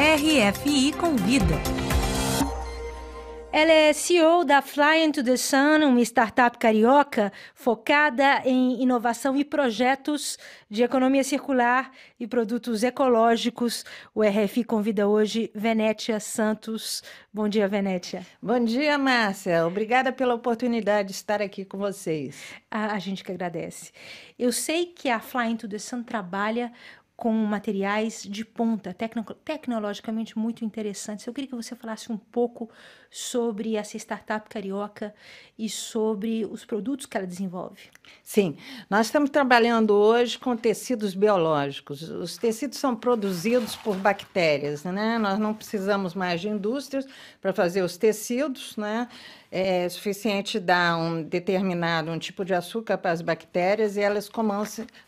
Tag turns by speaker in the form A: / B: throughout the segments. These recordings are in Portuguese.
A: RFI Convida. Ela é CEO da Fly into the Sun, uma startup carioca focada em inovação e projetos de economia circular e produtos ecológicos. O RFI convida hoje Venétia Santos. Bom dia, Venétia. Bom dia, Márcia. Obrigada pela oportunidade de estar aqui com vocês. A, a gente que agradece. Eu sei que a Fly into the Sun trabalha com materiais de ponta, tecno tecnologicamente muito interessantes. Eu queria que você falasse um pouco sobre essa startup carioca e sobre os produtos que ela desenvolve.
B: Sim, nós estamos trabalhando hoje com tecidos biológicos. Os tecidos são produzidos por bactérias, né? Nós não precisamos mais de indústrias para fazer os tecidos, né? É suficiente dar um determinado um tipo de açúcar para as bactérias e elas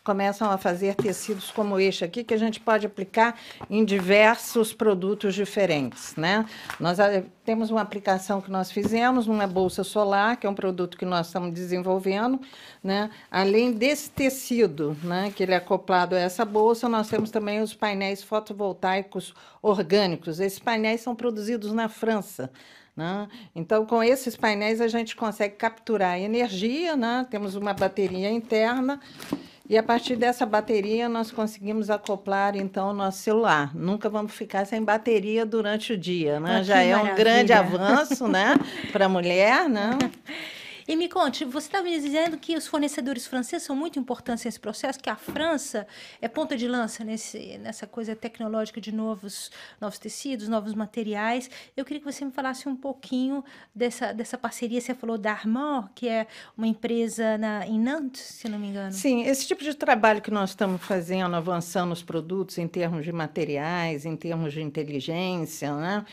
B: começam a fazer tecidos como este aqui, que a gente pode aplicar em diversos produtos diferentes, né? Nós eh, temos uma aplicação que nós fizemos numa é bolsa solar, que é um produto que nós estamos desenvolvendo. Né? Além desse tecido, né, que ele é acoplado a essa bolsa, nós temos também os painéis fotovoltaicos orgânicos. Esses painéis são produzidos na França. Né? Então, com esses painéis, a gente consegue capturar energia, né? temos uma bateria interna e a partir dessa bateria nós conseguimos acoplar então nosso celular. Nunca vamos ficar
A: sem bateria durante o dia, né? Ah, Já é maravilha. um grande avanço, né, para a mulher, né? E me conte, você estava tá me dizendo que os fornecedores franceses são muito importantes nesse processo, que a França é ponta de lança nesse, nessa coisa tecnológica de novos, novos tecidos, novos materiais. Eu queria que você me falasse um pouquinho dessa, dessa parceria. Você falou da Armor, que é uma empresa na, em Nantes, se não me engano. Sim, esse tipo
B: de trabalho que nós estamos fazendo, avançando os produtos em termos de materiais, em termos de inteligência, né?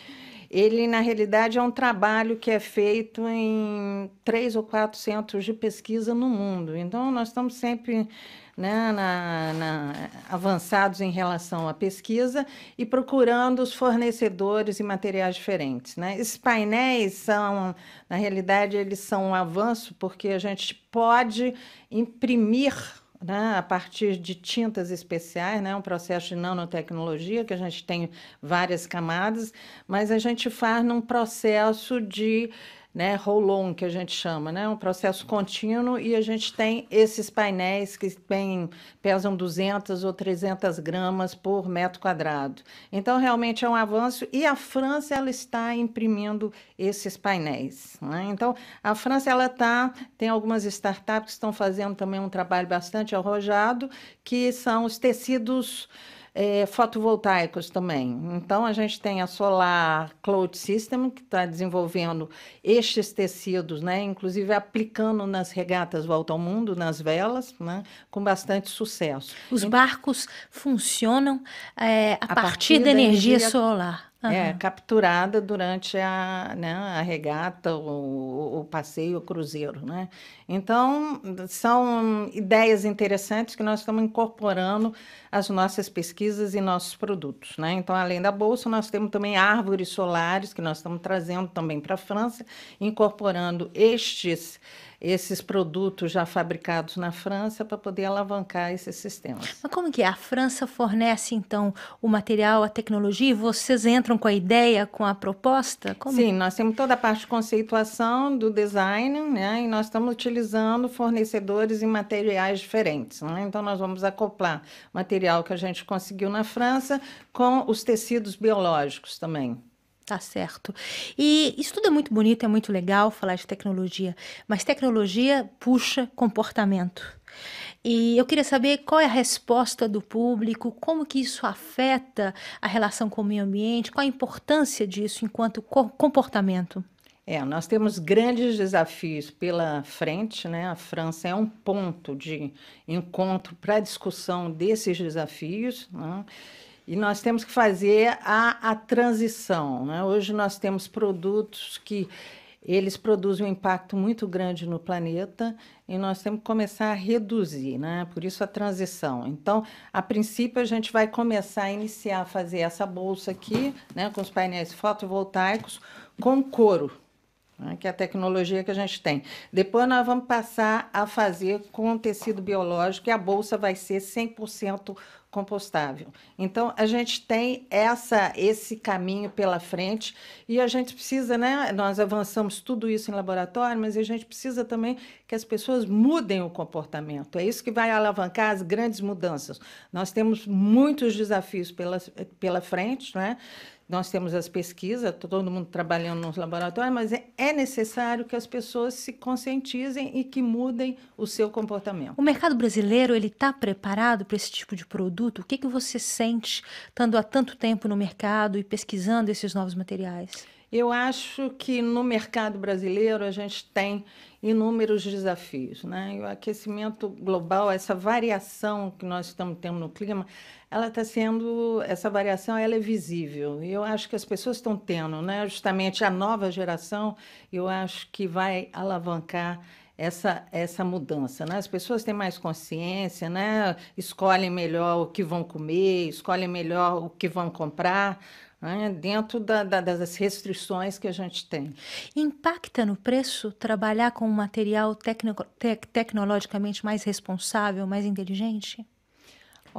B: Ele, na realidade, é um trabalho que é feito em três ou quatro centros de pesquisa no mundo. Então, nós estamos sempre né, na, na, avançados em relação à pesquisa e procurando os fornecedores e materiais diferentes. Né? Esses painéis são, na realidade, eles são um avanço porque a gente pode imprimir né, a partir de tintas especiais, né, um processo de nanotecnologia, que a gente tem várias camadas, mas a gente faz num processo de né, roll-on, que a gente chama, né, um processo contínuo, e a gente tem esses painéis que tem, pesam 200 ou 300 gramas por metro quadrado. Então, realmente é um avanço, e a França ela está imprimindo esses painéis. Né? Então, a França ela tá, tem algumas startups que estão fazendo também um trabalho bastante arrojado, que são os tecidos é, fotovoltaicos também. Então, a gente tem a Solar Cloud System, que está desenvolvendo estes tecidos, né? inclusive aplicando nas regatas Volta ao Mundo, nas velas, né? com bastante sucesso. Os
A: barcos funcionam é, a, a, partir, partir da, da energia, energia solar. Uhum. É,
B: capturada durante a, né, a regata, o, o, passeio, o cruzeiro. Né? Então, são ideias interessantes que nós estamos incorporando às nossas pesquisas e nossos produtos. Né? Então, além da Bolsa, nós temos também árvores solares que nós estamos trazendo também para a França, incorporando estes esses produtos já fabricados na França para poder alavancar esses sistemas.
A: Mas como que é? A França fornece então o material, a tecnologia e vocês entram com a ideia, com a proposta? Como? Sim, nós temos toda a parte de conceituação do
B: design, né? E nós estamos utilizando fornecedores em materiais diferentes, né? Então nós vamos acoplar material que a gente conseguiu na França com os tecidos biológicos também.
A: Tá certo. E isso tudo é muito bonito, é muito legal falar de tecnologia, mas tecnologia puxa comportamento. E eu queria saber qual é a resposta do público, como que isso afeta a relação com o meio ambiente, qual a importância disso enquanto comportamento. É, nós temos grandes
B: desafios pela frente, né? A França é um ponto de encontro para discussão desses desafios, né? E nós temos que fazer a, a transição. Né? Hoje nós temos produtos que eles produzem um impacto muito grande no planeta e nós temos que começar a reduzir, né? Por isso a transição. Então, a princípio a gente vai começar a iniciar a fazer essa bolsa aqui, né, com os painéis fotovoltaicos com couro, né, que é a tecnologia que a gente tem. Depois nós vamos passar a fazer com tecido biológico e a bolsa vai ser 100% compostável. Então a gente tem essa esse caminho pela frente e a gente precisa, né? Nós avançamos tudo isso em laboratório, mas a gente precisa também que as pessoas mudem o comportamento. É isso que vai alavancar as grandes mudanças. Nós temos muitos desafios pela, pela frente, né? Nós temos as pesquisas, todo mundo trabalhando nos laboratórios, mas é, é necessário que as pessoas se conscientizem e que mudem o seu comportamento.
A: O mercado brasileiro ele está preparado para esse tipo de produto? produto? O que, é que você sente estando há tanto tempo no mercado e pesquisando esses novos materiais?
B: Eu acho que no mercado brasileiro a gente tem inúmeros desafios. Né? O aquecimento global, essa variação que nós estamos tendo no clima, ela está sendo, essa variação ela é visível. E eu acho que as pessoas estão tendo, né? justamente a nova geração, eu acho que vai alavancar essa, essa mudança, né? As pessoas têm mais consciência, né? Escolhem melhor o que vão comer, escolhem melhor o que vão comprar, né? dentro da, da, das restrições que a gente tem.
A: Impacta no preço trabalhar com um material tecno, tecnologicamente mais responsável, mais inteligente?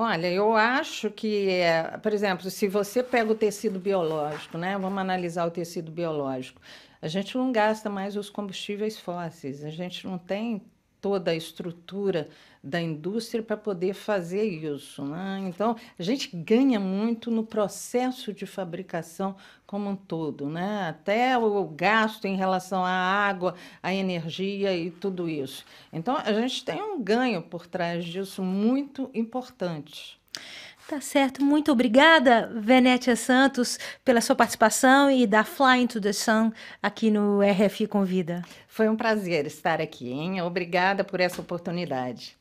B: Olha, eu acho que, eh, por exemplo, se você pega o tecido biológico, né? Vamos analisar o tecido biológico. A gente não gasta mais os combustíveis fósseis, a gente não tem toda a estrutura da indústria para poder fazer isso. Né? Então, a gente ganha muito no processo de fabricação como um todo, né? até o gasto em relação à água, à energia e tudo isso. Então, a gente tem um ganho por trás disso muito importante.
A: Tá certo. Muito obrigada, Venétia Santos, pela sua participação e da Fly introdução the Sun aqui no RFI Convida. Foi um prazer estar aqui, hein? Obrigada por essa oportunidade.